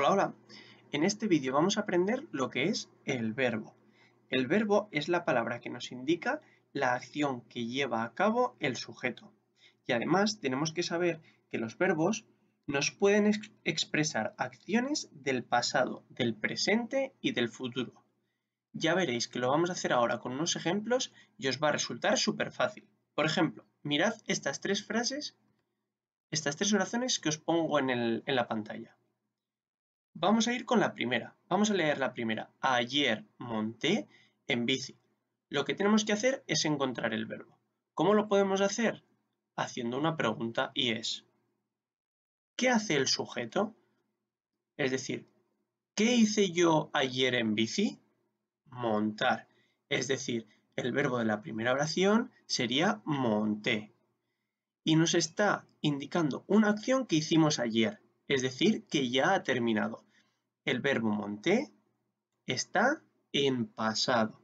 Hola, hola. En este vídeo vamos a aprender lo que es el verbo. El verbo es la palabra que nos indica la acción que lleva a cabo el sujeto. Y además tenemos que saber que los verbos nos pueden expresar acciones del pasado, del presente y del futuro. Ya veréis que lo vamos a hacer ahora con unos ejemplos y os va a resultar súper fácil. Por ejemplo, mirad estas tres frases, estas tres oraciones que os pongo en la pantalla. Vamos a ir con la primera. Vamos a leer la primera. Ayer monté en bici. Lo que tenemos que hacer es encontrar el verbo. ¿Cómo lo podemos hacer? Haciendo una pregunta y es ¿qué hace el sujeto? Es decir, ¿qué hice yo ayer en bici? Montar. Es decir, el verbo de la primera oración sería monté. Y nos está indicando una acción que hicimos ayer, es decir, que ya ha terminado el verbo monté está en pasado.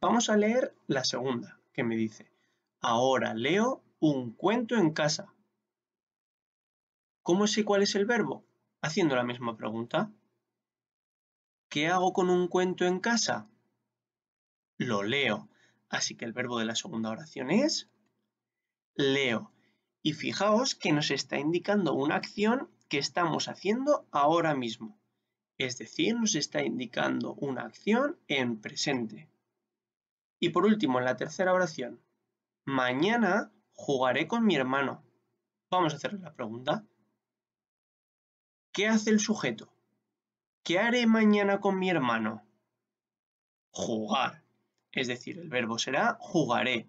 Vamos a leer la segunda, que me dice, ahora leo un cuento en casa. ¿Cómo sé cuál es el verbo? Haciendo la misma pregunta. ¿Qué hago con un cuento en casa? Lo leo. Así que el verbo de la segunda oración es leo. Y fijaos que nos está indicando una acción que estamos haciendo ahora mismo es decir, nos está indicando una acción en presente. Y por último, en la tercera oración, mañana jugaré con mi hermano. Vamos a hacer la pregunta. ¿Qué hace el sujeto? ¿Qué haré mañana con mi hermano? Jugar. Es decir, el verbo será jugaré.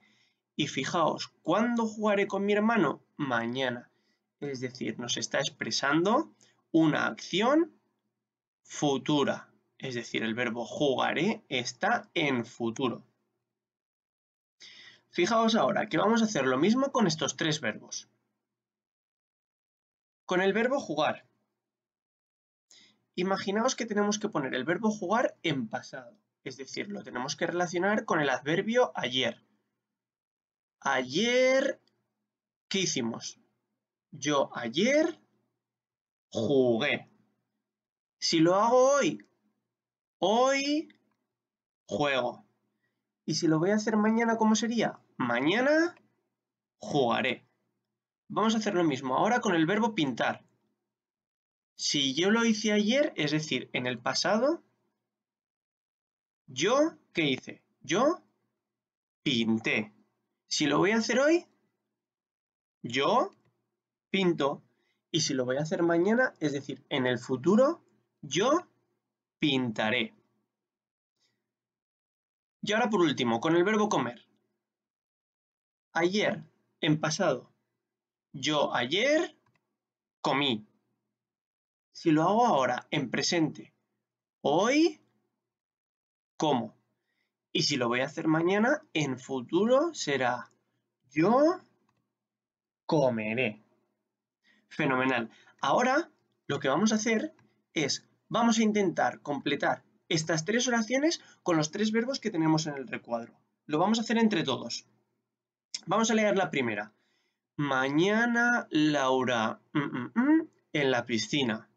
Y fijaos, ¿cuándo jugaré con mi hermano? Mañana. Es decir, nos está expresando una acción futura. Es decir, el verbo jugaré está en futuro. Fijaos ahora que vamos a hacer lo mismo con estos tres verbos. Con el verbo jugar. Imaginaos que tenemos que poner el verbo jugar en pasado. Es decir, lo tenemos que relacionar con el adverbio ayer. Ayer, ¿qué hicimos? Yo ayer jugué. Si lo hago hoy, hoy juego. Y si lo voy a hacer mañana, ¿cómo sería? Mañana jugaré. Vamos a hacer lo mismo ahora con el verbo pintar. Si yo lo hice ayer, es decir, en el pasado, yo, ¿qué hice? Yo pinté. Si lo voy a hacer hoy, yo pinto. Y si lo voy a hacer mañana, es decir, en el futuro, yo pintaré. Y ahora por último, con el verbo comer. Ayer, en pasado. Yo ayer comí. Si lo hago ahora, en presente. Hoy como. Y si lo voy a hacer mañana, en futuro será yo comeré. Fenomenal. Ahora lo que vamos a hacer es vamos a intentar completar estas tres oraciones con los tres verbos que tenemos en el recuadro. Lo vamos a hacer entre todos. Vamos a leer la primera. Mañana Laura mm, mm, mm, en la piscina.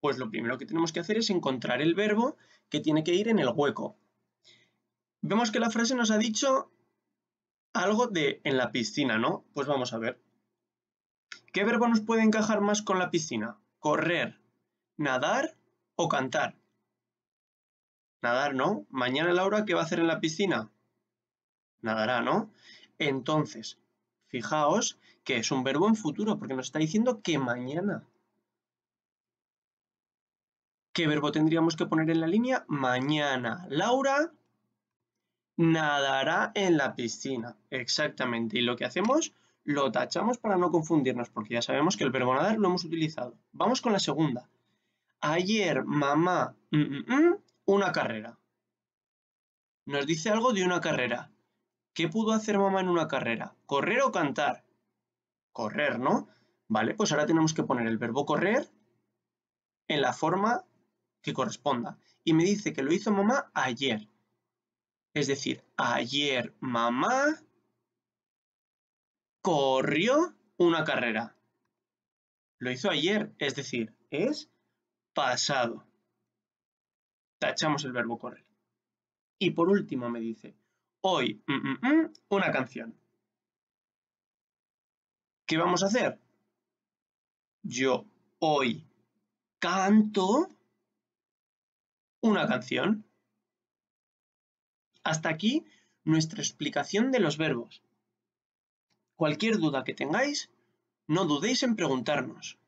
Pues lo primero que tenemos que hacer es encontrar el verbo que tiene que ir en el hueco. Vemos que la frase nos ha dicho algo de en la piscina, ¿no? Pues vamos a ver. ¿Qué verbo nos puede encajar más con la piscina? Correr. ¿Nadar o cantar? Nadar, ¿no? Mañana Laura, ¿qué va a hacer en la piscina? Nadará, ¿no? Entonces, fijaos que es un verbo en futuro, porque nos está diciendo que mañana. ¿Qué verbo tendríamos que poner en la línea? Mañana. Laura nadará en la piscina. Exactamente. Y lo que hacemos, lo tachamos para no confundirnos, porque ya sabemos que el verbo nadar lo hemos utilizado. Vamos con la segunda. Ayer mamá mm, mm, mm, una carrera. Nos dice algo de una carrera. ¿Qué pudo hacer mamá en una carrera? ¿Correr o cantar? Correr, ¿no? Vale, pues ahora tenemos que poner el verbo correr en la forma que corresponda. Y me dice que lo hizo mamá ayer. Es decir, ayer mamá corrió una carrera. Lo hizo ayer, es decir, es pasado. Tachamos el verbo correr. Y por último me dice, hoy mm, mm, mm, una canción. ¿Qué vamos a hacer? Yo hoy canto una canción. Hasta aquí nuestra explicación de los verbos. Cualquier duda que tengáis, no dudéis en preguntarnos.